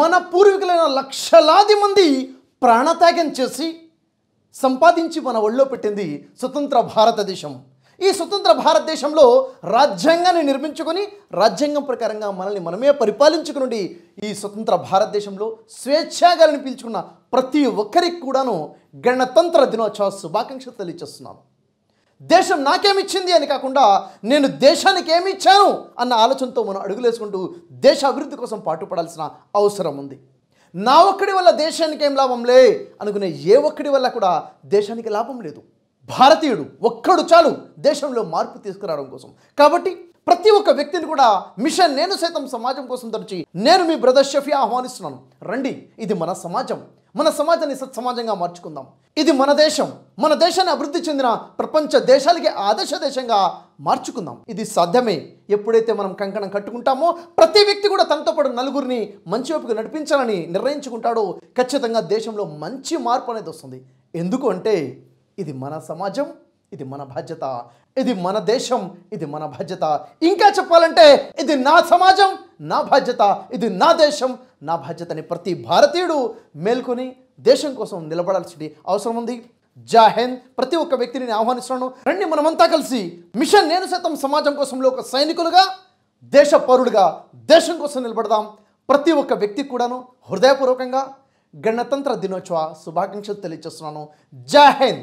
మన పూర్వీకులైన లక్షలాది మంది ప్రాణత్యాగం చేసి సంపాదించి మన ఒళ్ళో పెట్టింది స్వతంత్ర భారతదేశం ఈ స్వతంత్ర భారతదేశంలో రాజ్యాంగాన్ని నిర్మించుకొని రాజ్యాంగం ప్రకారంగా మనల్ని మనమే పరిపాలించుకుని ఈ స్వతంత్ర భారతదేశంలో స్వేచ్ఛాగాలను పీల్చుకున్న ప్రతి ఒక్కరికి కూడాను గణతంత్ర దినోత్సవ శుభాకాంక్షలు తెలియజేస్తున్నాను దేశం నాకేమిచ్చింది అని కాకుండా నేను దేశానికి ఏమి ఇచ్చాను అన్న ఆలోచనతో మనం అడుగులేసుకుంటూ దేశ అభివృద్ధి కోసం పాటుపడాల్సిన అవసరం ఉంది నా ఒక్కడి వల్ల దేశానికి ఏం లే అనుకునే ఏ ఒక్కడి వల్ల కూడా దేశానికి లాభం లేదు భారతీయుడు ఒక్కడు చాలు దేశంలో మార్పు తీసుకురావడం కోసం కాబట్టి ప్రతి ఒక్క వ్యక్తిని కూడా మిషన్ నేను సైతం సమాజం కోసం తరచి నేను మీ బ్రదర్ షఫీ ఆహ్వానిస్తున్నాను రండి ఇది మన సమాజం మన సమాజాన్ని సత్సమాజంగా మార్చుకుందాం ఇది మన దేశం మన దేశాన్ని అభివృద్ధి చెందిన ప్రపంచ దేశాలకి ఆదర్శ దేశంగా మార్చుకుందాం ఇది సాధ్యమే ఎప్పుడైతే మనం కంకణం కట్టుకుంటామో ప్రతి వ్యక్తి కూడా తనతో పాటు నలుగురిని మంచి వైపుకు నడిపించాలని నిర్ణయించుకుంటాడో ఖచ్చితంగా దేశంలో మంచి మార్పు అనేది వస్తుంది ఎందుకు అంటే ఇది మన సమాజం ఇది మన బాధ్యత ఇది మన దేశం ఇది మన బాధ్యత ఇంకా చెప్పాలంటే ఇది నా సమాజం నా బాధ్యత ఇది నా దేశం నా బాధ్యతని ప్రతి భారతీయుడు మేల్కొని దేశం కోసం నిలబడాల్సిన అవసరం ఉంది జా ప్రతి ఒక్క వ్యక్తిని నేను ఆహ్వానిస్తున్నాను రండి మనమంతా కలిసి మిషన్ నేను సైతం సమాజం కోసంలో ఒక సైనికులుగా దేశ పౌరుడుగా దేశం కోసం నిలబడదాం ప్రతి ఒక్క వ్యక్తికి కూడాను హృదయపూర్వకంగా గణతంత్ర దినోత్సవ శుభాకాంక్షలు తెలియజేస్తున్నాను జాహెన్